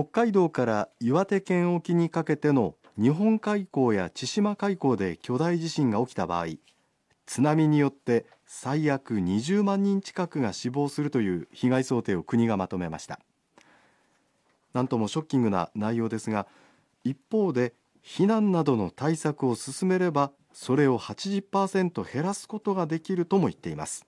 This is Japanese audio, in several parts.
北海道から岩手県沖にかけての日本海溝や千島海溝で巨大地震が起きた場合津波によって最悪20万人近くが死亡するという被害想定を国がまとめましたなんともショッキングな内容ですが一方で避難などの対策を進めればそれを80%減らすことができるとも言っています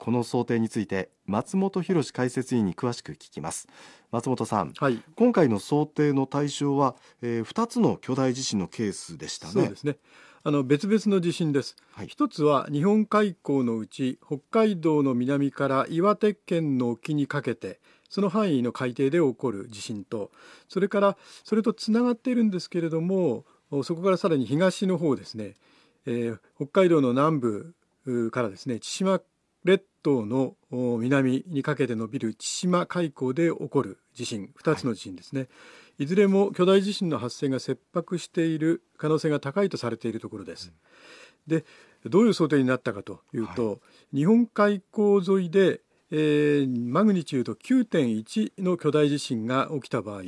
この想定について松本博解説委員に詳しく聞きます松本さん、はい、今回の想定の対象は、えー、2つの巨大地震のケースでしたねそうですねあの別々の地震です、はい、一つは日本海溝のうち北海道の南から岩手県の沖にかけてその範囲の海底で起こる地震とそれからそれとつながっているんですけれどもそこからさらに東の方ですね、えー、北海道の南部からですね千島列島の南にかけて伸びる千島海溝で起こる地震2つの地震ですね、はい、いずれも巨大地震の発生が切迫している可能性が高いとされているところです。うん、でどういう想定になったかというと、はい、日本海溝沿いで、えー、マグニチュード9.1の巨大地震が起きた場合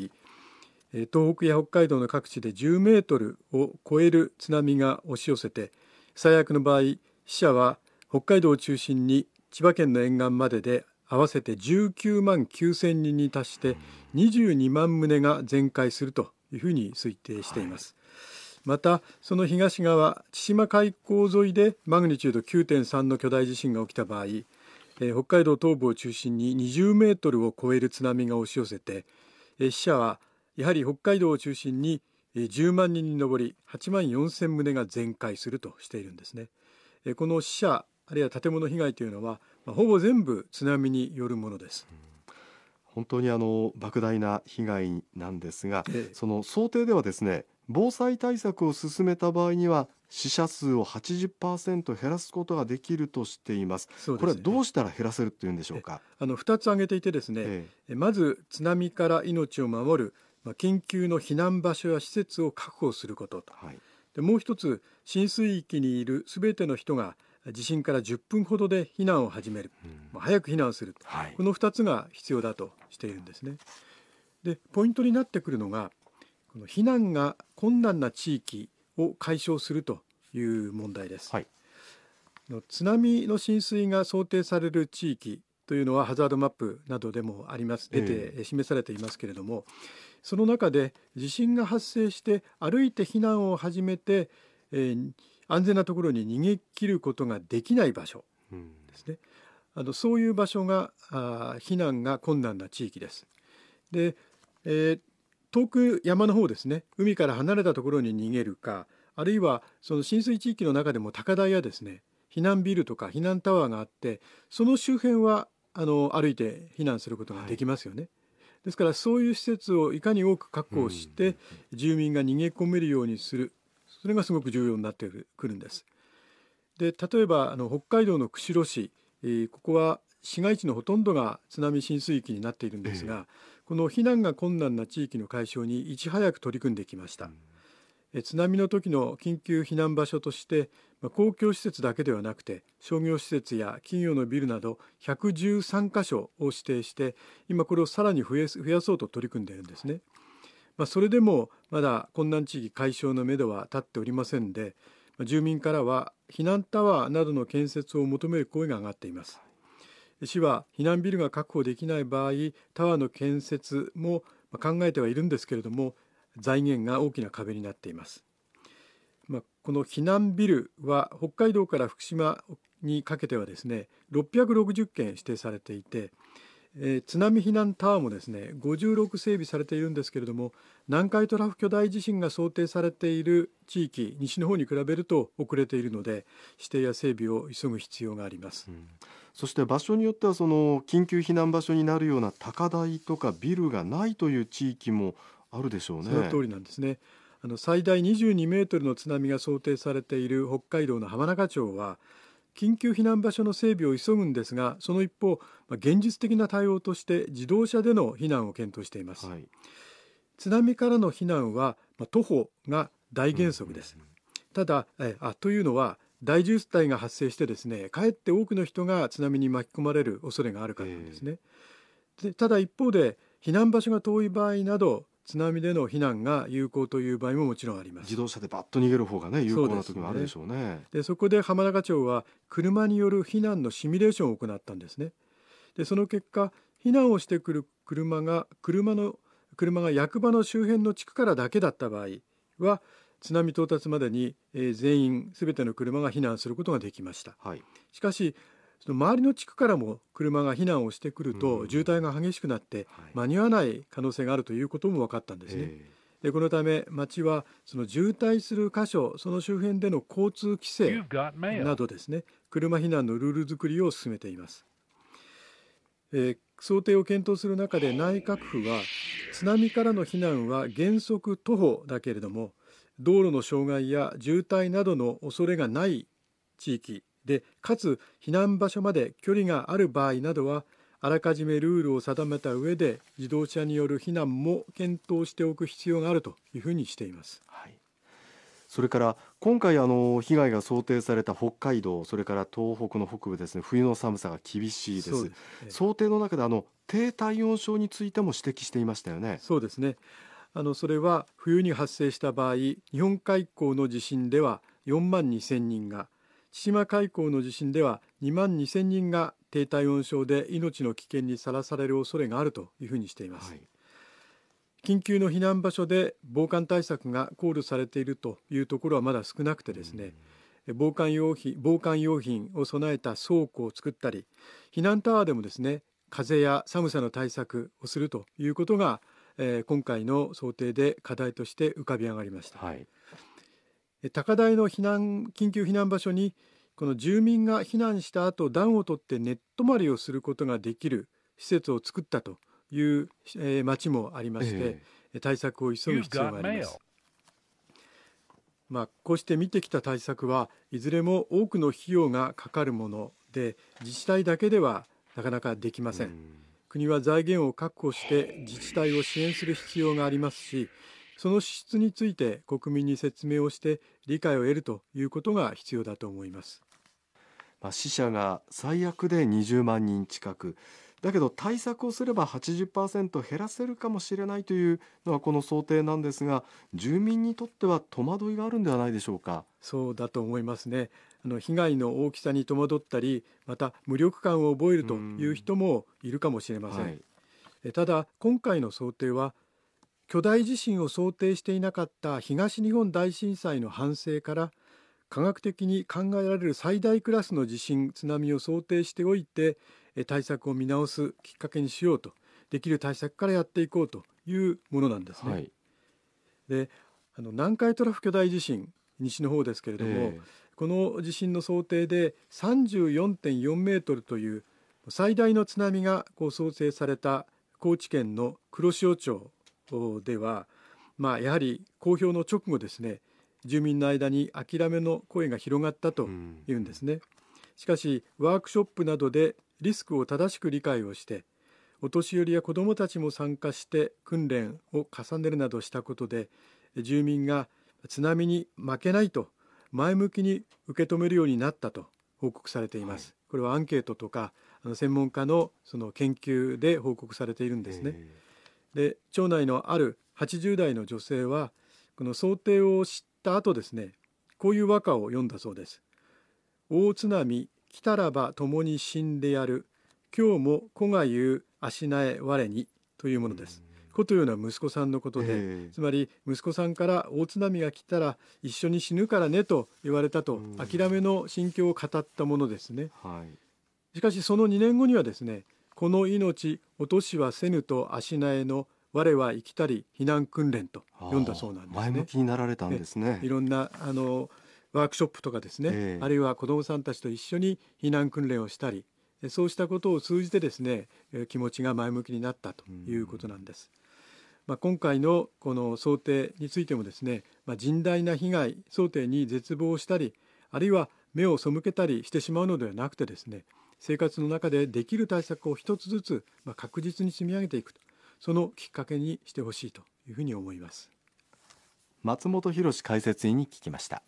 東北や北海道の各地で10メートルを超える津波が押し寄せて最悪の場合死者は北海道を中心に千葉県の沿岸までで合わせて19万9000人に達して22万棟が全壊するというふうに推定しています。はい、またその東側千島海溝沿いでマグニチュード9.3の巨大地震が起きた場合、えー、北海道東部を中心に20メートルを超える津波が押し寄せて、えー、死者はやはり北海道を中心に10万人に上り8万4000棟が全壊するとしているんですね。この死者あるいは建物被害というのは、まあ、ほぼ全部津波によるものです。本当にあの莫大な被害なんですが、ええ、その想定ではですね防災対策を進めた場合には死者数を80%減らすことができるとしています、ね、これはどうしたら減らせるというんでしょうかあの2つ挙げていてですね、え、まず津波から命を守る、まあ、緊急の避難場所や施設を確保することと、はい、でもう一つ浸水域にいるすべての人が地震から10分ほどで避難を始める、まあ、早く避難する、はい、この2つが必要だとしているんですね。でポイントになってくるのがこの避難が困難な地域を解消するという問題です。はい、津波の浸水が想定される地域というのはハザードマップなどでもあります出て示されていますけれども、えー、その中で地震が発生して歩いて避難を始めて、えー、安全なところに逃げ切ることができない場所ですね。あのそういう場所があ避難が困難な地域です。で、えー、遠く山の方ですね海から離れたところに逃げるかあるいはその浸水地域の中でも高台やですね避難ビルとか避難タワーがあってその周辺はあの歩いて避難することができますよね。はい、ですからそういう施設をいかに多く確保して、住民が逃げ込めるようにするそれがすごく重要になってくるんです。で例えばあの北海道の釧路市、えー、ここは市街地のほとんどが津波浸水域になっているんですが、えー、この避難が困難な地域の解消にいち早く取り組んできました。うん津波の時の緊急避難場所としてま公共施設だけではなくて商業施設や企業のビルなど113箇所を指定して今これをさらに増やそうと取り組んでいるんですね。まあ、それでもまだ困難地域解消のめどは立っておりませんで住民からは避難タワーなどの建設を求める声が上がっています市は避難ビルが確保できない場合タワーの建設も考えてはいるんですけれども財源が大きな壁になっています、まあ、この避難ビルは北海道から福島にかけてはですね660件指定されていてえー、津波避難タワーもですね56整備されているんですけれども南海トラフ巨大地震が想定されている地域西の方に比べると遅れているので指定や整備を急ぐ必要があります、うん、そして場所によってはその緊急避難場所になるような高台とかビルがないという地域もあるでしょうね。その通りなんですねあの最大22メートルの津波が想定されている北海道の浜中町は緊急避難場所の整備を急ぐんですがその一方、まあ、現実的な対応として自動車での避難を検討しています、はい、津波からの避難は、まあ、徒歩が大原則です、うんうんうん、ただえあというのは大渋滞が発生してですねかえって多くの人が津波に巻き込まれる恐れがあるからなんですね、えー、でただ一方で避難場所が遠い場合など津波での避難が有効という場合ももちろんあります自動車でバッと逃げる方がね有効な時もあるでしょうねで、ね、そこで浜中町は車による避難のシミュレーションを行ったんですねでその結果避難をしてくる車が車の車が役場の周辺の地区からだけだった場合は津波到達までに、全員すべての車が避難することができました、はい、しかしその周りの地区からも車が避難をしてくると渋滞が激しくなって間に合わない可能性があるということも分かったんですね。でこのため町はその渋滞する箇所その周辺での交通規制などですね車避難のルール作りを進めています。えー、想定を検討する中で内閣府は津波からの避難は原則徒歩だけれども道路の障害や渋滞などの恐れがない地域でかつ避難場所まで距離がある場合などはあらかじめルールを定めた上で自動車による避難も検討しておく必要があるというふうにしています。はい、それから今回あの被害が想定された北海道それから東北の北部ですね冬の寒さが厳しいです、ね、想定の中であの低体温症についても指摘していましたよねそうですねあのそれは冬に発生した場合日本海溝の地震では4万2千人が千島海溝の地震では2万2000人が低体温症で命の危険にさらされる恐れがあるというふうにしています、はい、緊急の避難場所で防寒対策が考慮されているというところはまだ少なくてですね、うん、防寒用品防寒用品を備えた倉庫を作ったり避難タワーでもですね風や寒さの対策をするということが、えー、今回の想定で課題として浮かび上がりました、はい高台の避難緊急避難場所にこの住民が避難した後暖を取って寝泊まりをすることができる施設を作ったという、えー、町もありまして、えー、対策を急ぐ必要があります。まあ、こうして見てきた対策はいずれも多くの費用がかかるもので自治体だけではなかなかできません。国は財源を確保して自治体を支援する必要がありますしその資質について国民に説明をして理解を得るということが必要だと思います。まあ、死者が最悪で20万人近くだけど対策をすれば80%減らせるかもしれないというのはこの想定なんですが住民にとっては戸惑いがあるんではないでしょうかそうだと思いますねあの被害の大きさに戸惑ったりまた無力感を覚えるという人もいるかもしれません、はい、ただ今回の想定は巨大地震を想定していなかった東日本大震災の反省から科学的に考えられる最大クラスの地震津波を想定しておいて対策を見直すきっかけにしようとできる対策からやっていこうというものなんですね。はい、であの南海トラフ巨大地震西の方ですけれども、えー、この地震の想定で34.4メートルという最大の津波がこう想定された高知県の黒潮町では、まあ、やはり公表の直後ですね住民の間に諦めの声が広がったというんですね、しかしワークショップなどでリスクを正しく理解をしてお年寄りや子どもたちも参加して訓練を重ねるなどしたことで住民が津波に負けないと前向きに受け止めるようになったと報告されています、はい、これはアンケートとかあの専門家のその研究で報告されているんですね、えーで町内のある80代の女性はこの想定を知った後ですねこういう和歌を読んだそうです。大津波来たらば共に死んでやる今日も子が言う足なえ我にというものです。子というのは息子さんのことでつまり息子さんから大津波が来たら一緒に死ぬからねと言われたと諦めの心境を語ったものですね。はい、しかしその2年後にはですねこの命落としはせぬと足苗の我は生きたり避難訓練と読んだそうなんですね。前向きになられたんですね。いろんなあのワークショップとかですね、えー、あるいは子どもさんたちと一緒に避難訓練をしたり、そうしたことを通じてですね、気持ちが前向きになったということなんです。まあ、今回のこの想定についてもですね、まあ、甚大な被害想定に絶望したり、あるいは目を背けたりしてしまうのではなくてですね、生活の中でできる対策を一つずつ、まあ、確実に積み上げていくそのきっかけにしてほしいというふうに思います松本博解説委員に聞きました。